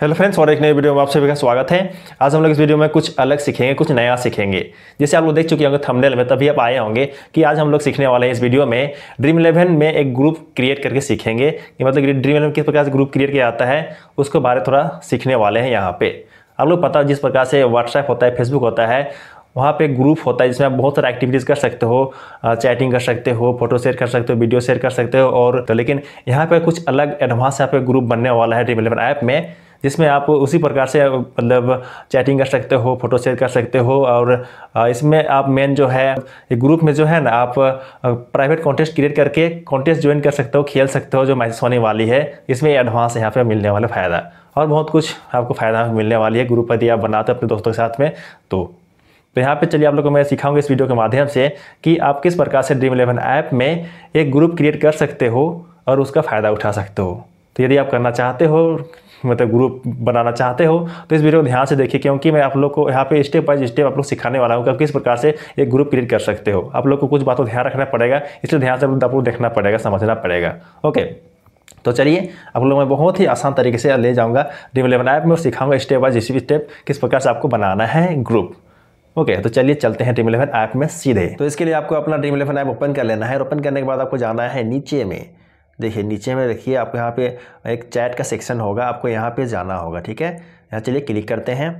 hello friends और एक नए वीडियो में आप सभी का स्वागत है आज हम लोग इस वीडियो में कुछ अलग सीखेंगे कुछ नया सीखेंगे जैसे आप लोग देख चुके होंगे थंबनेल में तभी आप आए होंगे कि आज हम लोग सीखने वाले हैं इस वीडियो में ड्रीम इलेवन में एक ग्रुप क्रिएट करके सीखेंगे कि मतलब ड्रीम इलेवन किस प्रकार से ग्रुप क्रिएट किया जाता है उसके बारे थोड़ा सीखने वाले हैं यहाँ पर आप लोग पता जिस प्रकार से व्हाट्सएप होता है फेसबुक होता है वहाँ पे ग्रुप होता है जिसमें आप बहुत सारा एक्टिविटीज़ कर सकते हो चैटिंग कर सकते हो फोटो शेयर कर सकते हो वीडियो शेयर कर सकते हो और तो लेकिन यहाँ पे कुछ अलग एडवांस यहाँ पे ग्रुप बनने वाला है ड्रीम इलेवन ऐप में जिसमें आप उसी प्रकार से मतलब चैटिंग कर सकते हो फोटो शेयर कर सकते हो और इसमें आप मेन जो है एक ग्रुप में जो है ना आप प्राइवेट कॉन्टेस्ट क्रिएट करके कॉन्टेस्ट ज्वाइन कर सकते हो खेल सकते हो जो मैसेज होने वाली है इसमें एडवांस यहाँ पर मिलने वाला फ़ायदा और बहुत कुछ आपको फ़ायदा मिलने वाली है ग्रुप यदि आप बनाते हो अपने दोस्तों के साथ में तो तो यहाँ पे चलिए आप लोगों को मैं सिखाऊंगा इस वीडियो के माध्यम से कि आप किस प्रकार से ड्रीम इलेवन ऐप में एक ग्रुप क्रिएट कर सकते हो और उसका फ़ायदा उठा सकते हो तो यदि आप करना चाहते हो मतलब ग्रुप बनाना चाहते हो तो इस वीडियो को ध्यान से देखिए क्योंकि मैं आप लोग को यहाँ पे स्टेप बाय स्टेप आप लोग सिखाने वाला हूँ कि किस प्रकार से एक ग्रुप क्रिएट कर सकते हो आप लोग को कुछ बातों ध्यान रखना पड़ेगा इसलिए ध्यान से आप लोग देखना पड़ेगा समझना पड़ेगा ओके तो चलिए आप लोग मैं बहुत ही आसान तरीके से ले जाऊँगा ड्रीम इलेवन ऐप में सिखाऊंगा स्टेप बाय स्टेप किस प्रकार से आपको बनाना है ग्रुप ओके okay, तो चलिए चलते हैं ड्रीम इलेवन ऐप में सीधे तो इसके लिए आपको अपना ड्रीम इलेवन ऐप ओपन कर लेना है और ओपन करने के बाद आपको जाना है नीचे में देखिए नीचे में देखिए आपको यहाँ पे एक चैट का सेक्शन होगा आपको यहाँ पे जाना होगा ठीक है यहाँ चलिए क्लिक करते हैं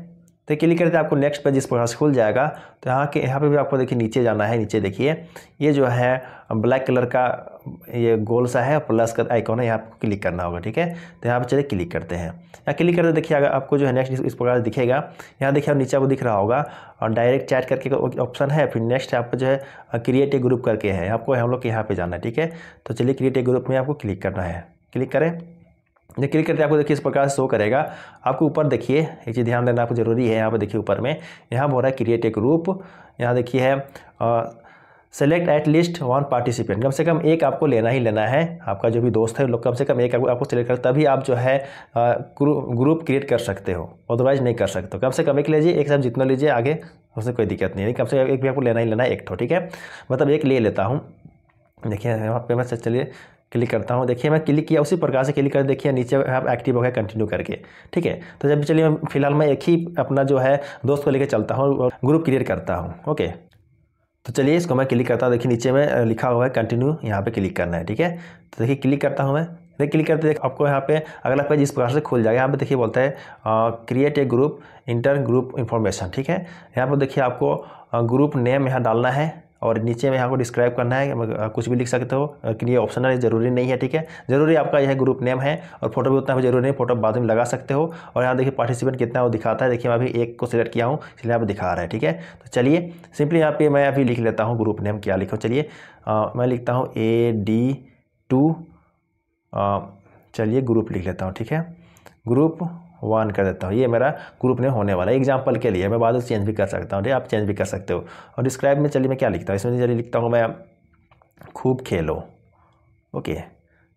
तो क्लिक करते हैं आपको नेक्स्ट पेज इस प्रकार से खुल जाएगा तो यहाँ के यहाँ पे भी आपको देखिए नीचे जाना है नीचे देखिए ये जो है ब्लैक कलर का ये गोल सा है प्लस का आइकॉन है यहाँ आपको क्लिक करना होगा ठीक है तो यहाँ पे चलिए क्लिक करते हैं यहाँ क्लिक करते देखिए अगर आपको जो है नेक्स्ट इस प्रकार से दिखेगा यहाँ देखिए आप नीचे आपको दिख रहा होगा और डायरेक्ट चैट करके ऑप्शन है फिर नेक्स्ट आपको जो है क्रिएट ए ग्रुप करके है आपको हम लोग के यहाँ पर जाना है ठीक है तो चलिए क्रिएट ए ग्रुप में आपको क्लिक करना है क्लिक करें जब क्लिक करते हैं आपको देखिए इस प्रकार से शो करेगा आपको ऊपर देखिए एक चीज़ ध्यान देना आपको जरूरी है यहाँ पर देखिए ऊपर में यहाँ पर हो रहा है क्रिएट एक ग्रुप यहाँ देखिए है select at least one participant कम से कम एक आपको लेना ही लेना है आपका जो भी दोस्त है लोग कम से कम एक आपको, आपको सेलेक्ट कर तभी आप जो है ग्रुप क्रिएट कर सकते हो अदरवाइज नहीं कर सकते कम से कम एक लीजिए एक साथ जितना लीजिए आगे उससे कोई दिक्कत नहीं है कम से कम एक भी आपको लेना ही लेना है एक ठो ठीक है मतलब एक ले लेता हूँ देखिए यहाँ पे मैं चलिए क्लिक करता हूँ देखिए मैं क्लिक किया उसी प्रकार से क्लिक कर देखिए नीचे आप एक्टिव हो गया कंटिन्यू करके ठीक है तो जब चलिए मैं फिलहाल मैं एक ही अपना जो है दोस्त को लेकर चलता हूँ और ग्रुप क्रिएट करता हूँ ओके तो चलिए इसको मैं क्लिक करता हूँ देखिए नीचे में लिखा हुआ है कंटिन्यू यहाँ पे क्लिक करना है ठीक है तो देखिए क्लिक करता हूँ मैं देखिए क्लिक करते देखिए आपको यहाँ पे अगला पेज इस प्रकार से खुल जाएगा यहाँ पे देखिए बोलता है create a group enter group information ठीक है यहाँ पर देखिए आपको ग्रुप नेम यहाँ डालना है और नीचे में यहाँ को डिस्क्राइब करना है कुछ भी लिख सकते हो लेकिन ये ऑप्शनल है ज़रूरी नहीं है ठीक है ज़रूरी आपका यह ग्रुप नेम है और फोटो भी उतना भी जरूरी नहीं फोटो बाद में लगा सकते हो और यहाँ देखिए पार्टिसिपेंट कितना वो दिखाता है देखिए मैं अभी एक को सिलेक्ट किया हूँ इसलिए आप दिखा रहा है ठीक है तो चलिए सिंपली यहाँ पे मैं अभी लिख लेता हूँ ग्रुप नेम क्या लिखो चलिए मैं लिखता हूँ ए डी टू चलिए ग्रुप लिख लेता हूँ ठीक है ग्रुप वन कर देता हूँ ये मेरा ग्रुप में होने वाला है एग्जाम्पल के लिए मैं बाद में चेंज भी कर सकता हूँ ठीक आप चेंज भी कर सकते हो और डिस्क्राइब में चलिए मैं क्या लिखता हूँ इसमें चलिए लिखता हूँ मैं खूब खेलो ओके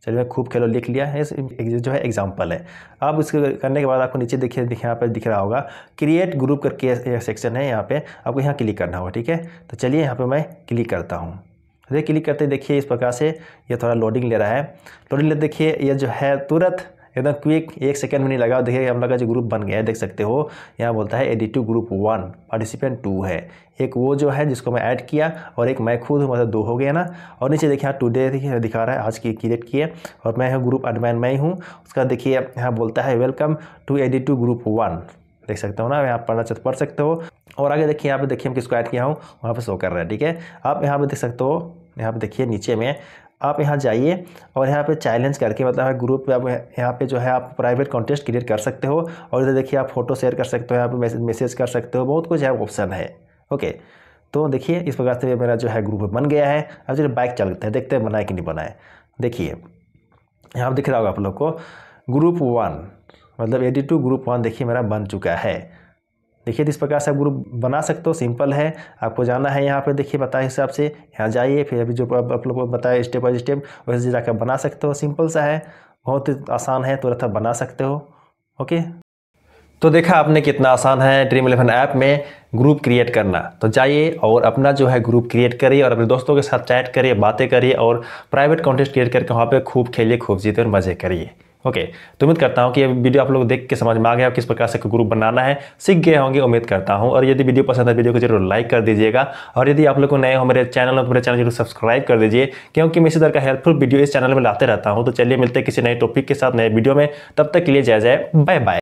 चलिए मैं खूब खेलो लिख लिया है जो है एग्जाम्पल है अब इसके करने के बाद आपको नीचे देखिए यहाँ पर दिख रहा होगा क्रिएट ग्रुप करके सेक्शन है यहाँ पे आपको यहाँ क्लिक करना होगा ठीक है तो चलिए यहाँ पे मैं क्लिक करता हूँ तो क्लिक करते देखिए इस प्रकार से ये थोड़ा लोडिंग ले रहा है लोडिंग ले देखिए ये जो है तुरंत एकदम क्विक एक सेकेंड में नहीं लगा देखिए हम लोग का जो ग्रुप बन गया है देख सकते हो यहाँ बोलता है additive group one participant two है एक वो जो है जिसको मैं ऐड किया और एक मैं खुद हूँ मतलब दो हो गया ना और नीचे देखिए यहाँ टूडे देखिए दिखा रहा है आज की क्रिएट किए और मैं हूँ ग्रुप एडमैन मैं हूँ उसका देखिए यहाँ बोलता है welcome to additive group one देख सकते हो ना यहाँ पढ़ना चाहते पढ़ सकते हो और आगे देखिए यहाँ पे देखिए हम किसको ऐड किया हूँ वहाँ पे शो कर रहा है ठीक है आप यहाँ पे देख सकते हो यहाँ पे देखिए नीचे में आप यहाँ जाइए और यहाँ पे चैलेंज करके मतलब ग्रुप में आप यहाँ पे जो है आप प्राइवेट कॉन्टेस्ट क्रिएट कर सकते हो और इधर देखिए आप फोटो शेयर कर सकते हो यहाँ पे मैसेज कर सकते हो बहुत कुछ है ऑप्शन है ओके तो देखिए इस प्रकार से मेरा जो है ग्रुप बन गया है अब जो बाइक चलते हैं देखते हैं बनाए कि नहीं बनाए देखिए यहाँ पर दिख रहा होगा आप लोग को ग्रुप वन मतलब एडी टू ग्रुप वन देखिए मेरा बन चुका है देखिए इस प्रकार से आप ग्रुप बना सकते हो सिंपल है आपको जाना है यहाँ पे देखिए बताए हिसाब से यहाँ जाइए फिर अभी जो आप लोग को बताया स्टेप बाई स्टेप वैसे जाकर बना सकते हो सिंपल सा है बहुत ही आसान है तुरंत आप बना सकते हो ओके तो देखा आपने कितना आसान है ड्रीम इलेवन ऐप में ग्रुप क्रिएट करना तो जाइए और अपना जो है ग्रुप क्रिएट करिए और अपने दोस्तों के साथ चैट करिए बातें करिए और प्राइवेट कॉन्टेस्ट क्रिएट करके वहाँ पर खूब खेलिए खूब जीते और मज़े करिए ओके okay, तो उम्मीद करता हूँ कि ये वीडियो आप लोग देख के समझ में आ गया किस प्रकार से ग्रुप बनाना है सीख गए होंगे उम्मीद करता हूँ और यदि वीडियो पसंद है वीडियो को जरूर लाइक कर दीजिएगा और यदि आप लोग को नए हो मेरे चैनल में तो मेरे चैनल जरूर सब्सक्राइब कर दीजिए क्योंकि मैं इसी तरह का हेल्पफुल वीडियो इस चैनल में लाते रहता हूँ तो चलिए मिलते किसी नए टॉपिक के साथ नए वीडियो में तब तक के लिए जय जय बाय बाय